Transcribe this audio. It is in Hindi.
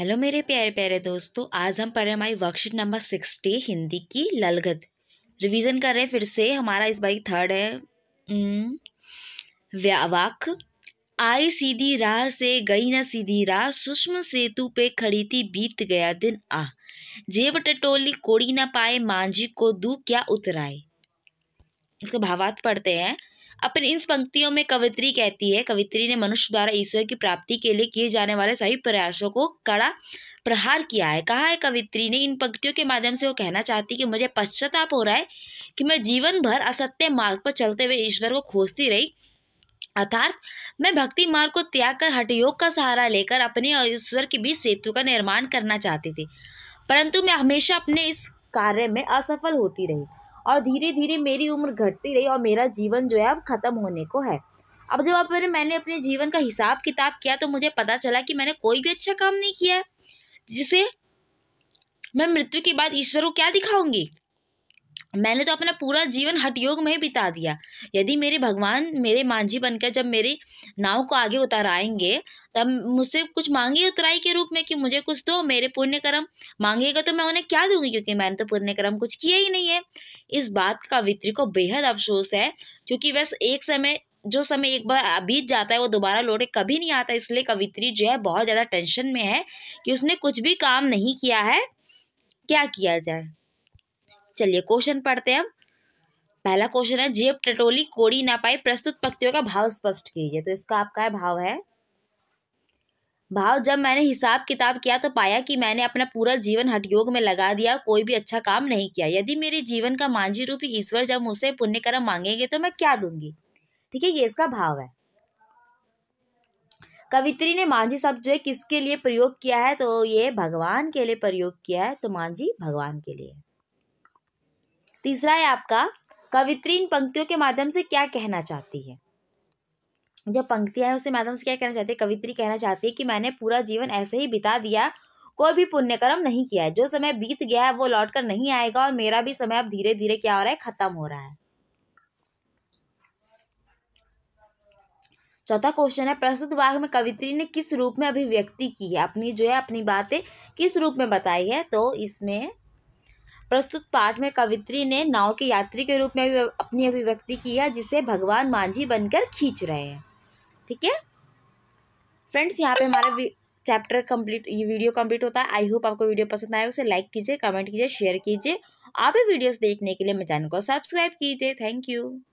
हेलो मेरे प्यारे प्यारे दोस्तों आज हम पढ़ रहे हमारी वर्कशीट नंबर सिक्सटी हिंदी की ललगत रिवीजन कर रहे हैं फिर से हमारा इस बार थर्ड है हम्म, व्यावाक आई सीधी राह से गई ना सीधी राह सूक्ष्म सेतु पे खड़ी थी बीत गया दिन आ जेब टटोली कोड़ी ना पाए मांझी को दू क्या उतराए इसका भावात पढ़ते हैं अपने इन पंक्तियों में कवित्री कहती है कवित्री ने मनुष्य द्वारा ईश्वर की प्राप्ति के लिए किए जाने वाले सभी प्रयासों को कड़ा प्रहार किया है कहा है कवित्री ने इन पंक्तियों के माध्यम से वो कहना चाहती कि मुझे पश्चाताप हो रहा है कि मैं जीवन भर असत्य मार्ग पर चलते हुए ईश्वर को खोजती रही अर्थात मैं भक्ति मार्ग को त्याग कर हटयोग का सहारा लेकर अपने और ईश्वर के बीच सेतु का निर्माण करना चाहती थी परंतु मैं हमेशा अपने इस कार्य में असफल होती रही और धीरे धीरे मेरी उम्र घटती रही और मेरा जीवन जो है अब ख़त्म होने को है अब जब आप मैंने अपने जीवन का हिसाब किताब किया तो मुझे पता चला कि मैंने कोई भी अच्छा काम नहीं किया है जिसे मैं मृत्यु के बाद ईश्वर को क्या दिखाऊंगी मैंने तो अपना पूरा जीवन हटयोग में ही बिता दिया यदि मेरे भगवान मेरे मांझी बनकर जब मेरी नाव को आगे आएंगे तब मुझसे कुछ मांगे उतराई के रूप में कि मुझे कुछ दो मेरे पुण्यक्रम मांगेगा तो मैं उन्हें क्या दूंगी क्योंकि मैंने तो पुण्यक्रम कुछ किया ही नहीं है इस बात का वित्री को बेहद अफसोस है क्योंकि बस एक समय जो समय एक बार बीत जाता है वो दोबारा लौटे कभी नहीं आता इसलिए कवित्री जो है बहुत ज़्यादा टेंशन में है कि उसने कुछ भी काम नहीं किया है क्या किया जाए चलिए क्वेश्चन पढ़ते हैं हम पहला क्वेश्चन है जेब टटोली कोड़ी ना पाई प्रस्तुत पक्तियों का भाव स्पष्ट कीजिए तो इसका आपका है भाव है भाव जब मैंने हिसाब किताब किया तो पाया कि मैंने अपना पूरा जीवन हटयोग में लगा दिया कोई भी अच्छा काम नहीं किया यदि मेरे जीवन का मांझी रूपी ईश्वर जब मुझसे पुण्यकर्म मांगेंगे तो मैं क्या दूंगी ठीक है ये इसका भाव है कवित्री ने मांझी शब्द जो है किसके लिए प्रयोग किया है तो ये भगवान के लिए प्रयोग किया है तो मांझी भगवान के लिए तीसरा है आपका कवित्री इन पंक्तियों के माध्यम से क्या कहना चाहती है जो पंक्तियां हैं उसके माध्यम से क्या कहना चाहती है कवित्री कहना चाहती है कि मैंने पूरा जीवन ऐसे ही बिता दिया कोई भी पुण्यकर्म नहीं किया है जो समय बीत गया है वो लौट कर नहीं आएगा और मेरा भी समय अब धीरे धीरे क्या हो रहा है खत्म हो रहा है चौथा क्वेश्चन है प्रस्तुत वाघ में कवित्री ने किस रूप में अभिव्यक्ति की है अपनी जो है अपनी बातें किस रूप में बताई है तो इसमें प्रस्तुत पाठ में कवित्री ने नाव के यात्री के रूप में अपनी अभिव्यक्ति की है जिसे भगवान मांझी बनकर खींच रहे हैं ठीक है फ्रेंड्स यहाँ पे हमारा चैप्टर कंप्लीट ये वीडियो कंप्लीट होता है आई होप आपको वीडियो पसंद आया उसे लाइक कीजिए कमेंट कीजिए शेयर कीजिए आप भी वीडियोस देखने के लिए मेरे चैनल को सब्सक्राइब कीजिए थैंक यू